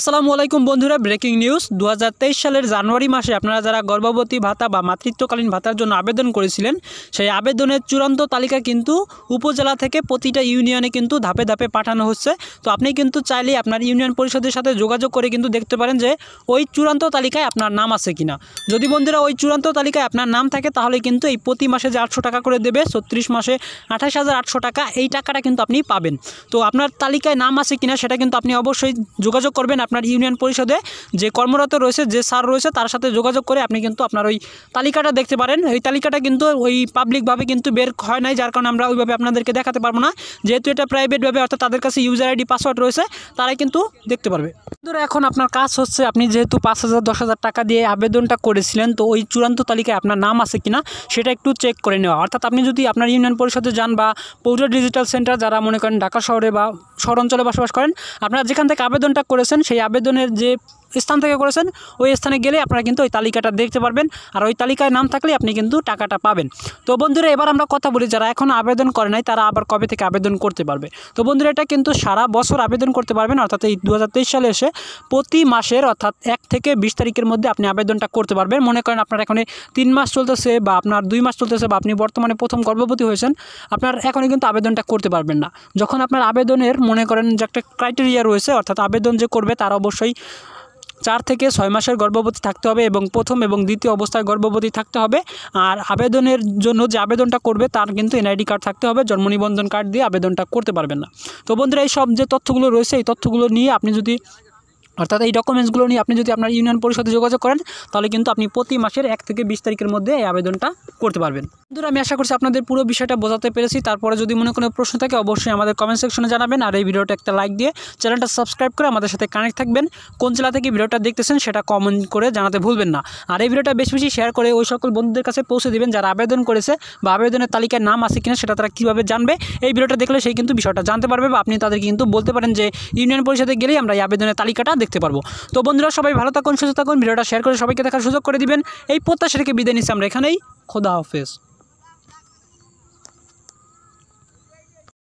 আসসালামু আলাইকুম বন্ধুরা ব্রেকিং নিউজ দু সালের জানুয়ারি মাসে আপনারা যারা গর্ভবতী ভাতা বা মাতৃত্বকালীন ভাতার জন্য আবেদন করেছিলেন সেই আবেদনের চূড়ান্ত তালিকা কিন্তু উপজেলা থেকে প্রতিটা ইউনিয়নে কিন্তু ধাপে ধাপে পাঠানো হচ্ছে তো আপনি কিন্তু চাইলেই আপনার ইউনিয়ন পরিষদের সাথে যোগাযোগ করে কিন্তু দেখতে পারেন যে ওই চূড়ান্ত তালিকায় আপনার নাম আছে কিনা যদি বন্ধুরা ওই চূড়ান্ত তালিকায় আপনার নাম থাকে তাহলে কিন্তু এই প্রতি মাসে যে আটশো টাকা করে দেবে ছত্রিশ মাসে আঠাশ হাজার আটশো টাকা এই টাকাটা কিন্তু আপনি পাবেন তো আপনার তালিকায় নাম আছে কিনা সেটা কিন্তু আপনি অবশ্যই যোগাযোগ করবেন আপনার ইউনিয়ন পরিষদে যে কর্মরত রয়েছে যে স্যার রয়েছে তার সাথে যোগাযোগ করে আপনি কিন্তু আপনার ওই তালিকাটা দেখতে পারেন ওই তালিকাটা কিন্তু ওই পাবলিকভাবে কিন্তু বের হয় নাই যার কারণে আমরা ওইভাবে আপনাদেরকে দেখাতে পারবো না যেহেতু এটা প্রাইভেটভাবে অর্থাৎ তাদের কাছে ইউজার আইডি পাসওয়ার্ড রয়েছে তারাই কিন্তু দেখতে পারবে ধরো এখন আপনার কাজ হচ্ছে আপনি যেহেতু পাঁচ হাজার দশ হাজার টাকা দিয়ে আবেদনটা করেছিলেন তো ওই চূড়ান্ত তালিকায় আপনার নাম আছে কিনা সেটা একটু চেক করে নেওয়া অর্থাৎ আপনি যদি আপনার ইউনিয়ন পরিষদে যান বা পৌর ডিজিটাল সেন্টার যারা মনে করেন ঢাকা শহরে বা শহর অঞ্চলে বসবাস করেন আপনারা যেখান থেকে আবেদনটা করেছেন সেই আবেদনের যে স্থান থেকে করেছেন ওই স্থানে গেলে আপনারা কিন্তু ওই তালিকাটা দেখতে পারবেন আর ওই তালিকায় নাম থাকলে আপনি কিন্তু টাকাটা পাবেন তো বন্ধুরা এবার আমরা কথা বলি যারা এখন আবেদন করে নাই তারা আবার কবে থেকে আবেদন করতে পারবে তো বন্ধুরা এটা কিন্তু সারা বছর আবেদন করতে পারবেন অর্থাৎ এই দু সালে এসে প্রতি মাসের অর্থাৎ এক থেকে বিশ তারিখের মধ্যে আপনি আবেদনটা করতে পারবেন মনে করেন আপনার এখন তিন মাস চলতেছে বা আপনার দুই মাস চলতেছে বা আপনি বর্তমানে প্রথম গর্ভবতী হয়েছেন আপনার এখনই কিন্তু আবেদনটা করতে পারবেন না যখন আপনার আবেদনের মনে করেন যে একটা ক্রাইটেরিয়া রয়েছে অর্থাৎ আবেদন যে করবে তার অবশ্যই চার থেকে ছয় মাসের গর্ভবতী থাকতে হবে এবং প্রথম এবং দ্বিতীয় অবস্থায় গর্ভবতী থাকতে হবে আর আবেদনের জন্য যে আবেদনটা করবে তার কিন্তু এনআইডি কার্ড থাকতে হবে জন্ম নিবন্ধন কার্ড দিয়ে আবেদনটা করতে পারবেন না তো বন্ধুরা এই সব যে তথ্যগুলো রয়েছে এই তথ্যগুলো নিয়ে আপনি যদি অর্থাৎ এই ডকুমেন্টসগুলো নিয়ে আপনি যদি আপনার ইউনিয়ন পরিষদে যোগাযোগ করেন তাহলে কিন্তু আপনি প্রতি মাসের এক থেকে বিশ তারিখের মধ্যে এই আবেদনটা করতে পারবেন বন্ধুরা আমি আশা করছি আপনাদের পুরো বিষয়টা বোঝাতে পেরেছি তারপরে যদি মনে কোনো প্রশ্ন থাকে অবশ্যই আমাদের কমেন্ট সেকশনে জানাবেন আর এই ভিডিওটা একটা লাইক দিয়ে চ্যানেলটা সাবস্ক্রাইব করে আমাদের সাথে কানেক্ট থাকবেন কোন জেলা থেকে ভিডিওটা দেখতেছেন সেটা কমেন্ট করে জানাতে ভুলবেন না আর এই ভিডিওটা বেশি বেশি শেয়ার করে ওই সকল বন্ধুদের কাছে পৌঁছে দেবেন যারা আবেদন করেছে বা আবেদনের তালিকায় নাম আছে কিনা সেটা তারা কীভাবে জানবে এই ভিডিওটা দেখলে সেই কিন্তু বিষয়টা জানতে পারবে বা আপনি তাদেরকে কিন্তু বলতে পারেন যে ইউনিয়ন পরিষদে গেলেই আমরা এই আবেদনের তালিকাটা দেখতে পারবো তো বন্ধুরা সবাই ভালো থাকুন সুস্থ থাকুন ভিডিওটা শেয়ার করে সবাইকে দেখার সুযোগ করে দিবেন এই প্রত্যাশা রেখে বিদায় নিচ্ছি আমরা এখানেই খোদা হাফেজ